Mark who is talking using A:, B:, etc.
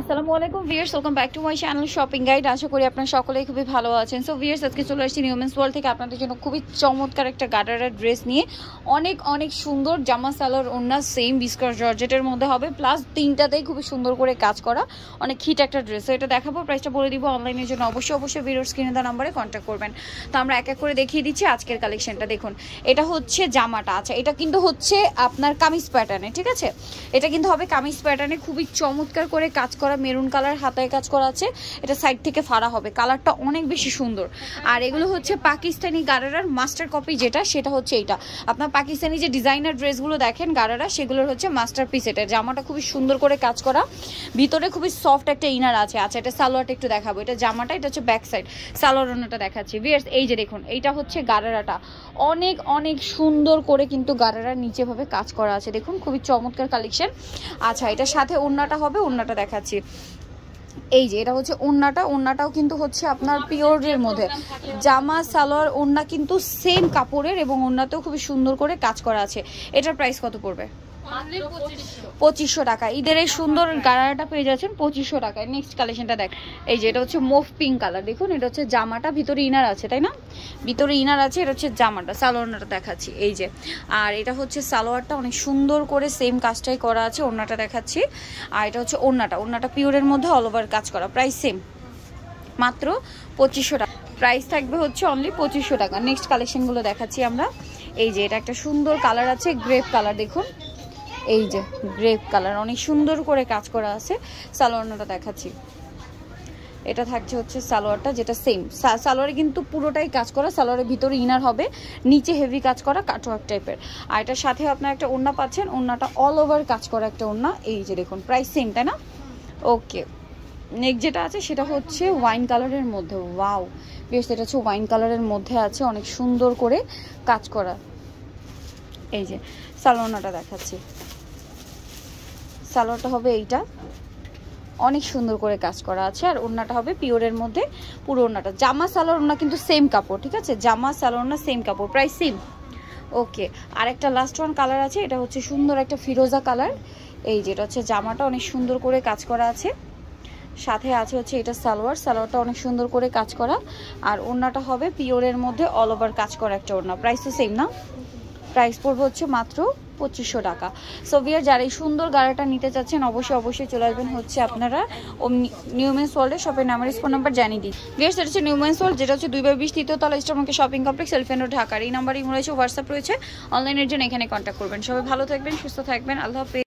A: আসসালামু আলাইকুম viewers welcome back to my channel shopping guide আশা করি আপনারা সকলেই খুবই ভালো আছেন সো ভিয়ার্স আজকে চলে আসছি নিউমেন্স ওয়ার্ল্ড থেকে আপনাদের জন্য খুবই চমৎকার একটা গাডারের ড্রেস নিয়ে অনেক অনেক সুন্দর জামা সালোর ওনা সেম বিস্কর জর্জেটের মধ্যে হবে প্লাস তিনটাতেই খুবই সুন্দর করে কাজ করা অনেক হিট একটা ড্রেস এটা দেখাবো প্রাইসটা বলে দিব অনলাইনের জন্য অবশ্যই অবশ্যই ভিডিওর স্ক্রিনে নাম্বারে কন্ট্যাক্ট করবেন তো আমরা এক এক করে দেখিয়ে দিচ্ছি আজকের কালেকশনটা দেখুন এটা হচ্ছে জামাটা আচ্ছা এটা কিন্তু হচ্ছে আপনার কামিজ প্যাটার্নে ঠিক আছে এটা কিন্তু হবে কামিজ প্যাটার্নে খুবই চমৎকার করে কাজ করা মেরুন কালার হাতায় কাজ করা আছে এটা সাইড থেকে ফাড়া হবে কালারটা অনেক বেশি সুন্দর আর এগুলো হচ্ছে পাকিস্তানি গারারার মাস্টার কপি যেটা সেটা হচ্ছে এটা আপনার পাকিস্তানি যে ডিজাইনার ড্রেসগুলো দেখেন গারারা সেগুলোর হচ্ছে মাস্টার পিস এটা জামাটা খুবই সুন্দর করে কাজ করা ভিতরে খুবই সফট একটা ইনার আছে আচ্ছা এটা সালোয়ারটা একটু দেখাবো এটা জামাটা এটা হচ্ছে ব্যাক সাইড সালোয়ারটা দেখাচ্ছি বিয়ার্স এই যে দেখুন এইটা হচ্ছে গারারাটা অনেক অনেক সুন্দর করে কিন্তু গারারার নিচেভাবে কাজ করা আছে দেখুন খুবই চমৎকার কালেকশন আচ্ছা এটার সাথে অন্যটা হবে অন্যটা দেখাচ্ছি দেখাচ্ছি এই যে এটা হচ্ছে ওন্নাটা ওন্নাটাও কিন্তু হচ্ছে আপনার পিওরের মধ্যে জামা সালোয়ার ওন্না কিন্তু সেম কাপড়ের এবং ওন্নাতেও খুবই সুন্দর করে কাজ করা আছে এটার প্রাইস কত পড়বে পঁচিশশো টাকা ঈদের এই সুন্দর গাড়াটা পেয়ে যাচ্ছেন পঁচিশশো টাকায় নেক্সট কালেকশনটা দেখ এই যে এটা হচ্ছে মোফ পিঙ্ক কালার দেখুন এটা হচ্ছে জামাটা ভিতরে ইনার আছে তাই না ভিতরে ইনার আছে এটা হচ্ছে জামাটা সালোয়ারটা দেখাচ্ছি এই যে আর এটা হচ্ছে সালোয়ারটা অনেক সুন্দর করে সেম কাজটাই করা আছে ওড়নাটা দেখাচ্ছি আর এটা হচ্ছে ওড়নাটা ওড়নাটা পিওরের মধ্যে অল ওভার কাজ করা প্রায় সেম মাত্র পঁচিশশো টাকা প্রাইস থাকবে হচ্ছে অনলি পঁচিশশো টাকা নেক্সট কালেকশনগুলো দেখাচ্ছি আমরা এই যে এটা একটা সুন্দর কালার আছে গ্রেপ কালার দেখুন এই যে গ্রেপ কালার অনেক সুন্দর করে কাজ করা আছে সালোয়ারটা দেখাচ্ছি এটা থাকছে হচ্ছে সালোয়ারটা যেটা সেম সালোয়ারে কিন্তু পুরোটাই কাজ করা সালোয়ারের ভিতরে ইনার হবে নিচে হেভি কাজ করা কাটওয়ার্ক টাইপের আর এটার সাথে আপনার একটা ওড়না পাচ্ছেন ওড়নাটা অল ওভার কাজ করা একটা ওড়না এই যে দেখুন প্রাইস সেম তাই না ওকে নেক্সট যেটা আছে সেটা হচ্ছে ওয়াইন কালারের মধ্যে ওয়াও বেশ এটা হচ্ছে ওয়াইন কালারের মধ্যে আছে অনেক সুন্দর করে কাজ করা এই যে সালোয়ারটা দেখাচ্ছি সালোয়ারটা হবে এইটা অনেক সুন্দর করে কাজ করা আছে আর ওড়নাটা হবে পিওরের মধ্যে পুরো ওনাটা জামা সালোয়ার ওনা কিন্তু সেম কাপড় ঠিক আছে জামা সালোয়ার না সেম কাপড় প্রায় সেম ওকে আর একটা লাস্ট ওয়ান কালার আছে এটা হচ্ছে সুন্দর একটা ফিরোজা কালার এই যেটা হচ্ছে জামাটা অনেক সুন্দর করে কাজ করা আছে সাথে আছে হচ্ছে এটা সালোয়ার সালোয়ারটা অনেক সুন্দর করে কাজ করা আর ওড়নাটা হবে পিওরের মধ্যে অল ওভার কাজ করা একটা ওড়না প্রাইস তো সেম না প্রাইস পড়বে হচ্ছে মাত্র পঁচিশশো টাকা সো ভিয়ার যারা এই সুন্দর গাড়িটা নিতে চাচ্ছেন অবশ্যই অবশ্যই চলে আসবেন হচ্ছে আপনারা নিউমেন্স ওয়ার্ল্ডের শপের নামের ফোন নাম্বার জানিয়ে দিন ভিয়ার সেটা হচ্ছে নিউমেন্স ওয়ার্ল্ড যেটা হচ্ছে দুই বাই বিশ তৃতীয় তলা ইস্টারমার্কে শপিং কমপ্লেক্স সেলফেন্ড ঢাকার এই নাম্বারই রয়েছে হোয়াটসঅ্যাপ রয়েছে অনলাইনের জন্য এখানে কন্ট্যাক্ট করবেন সবাই ভালো থাকবেন সুস্থ থাকবেন আল্লাহ হাফেজ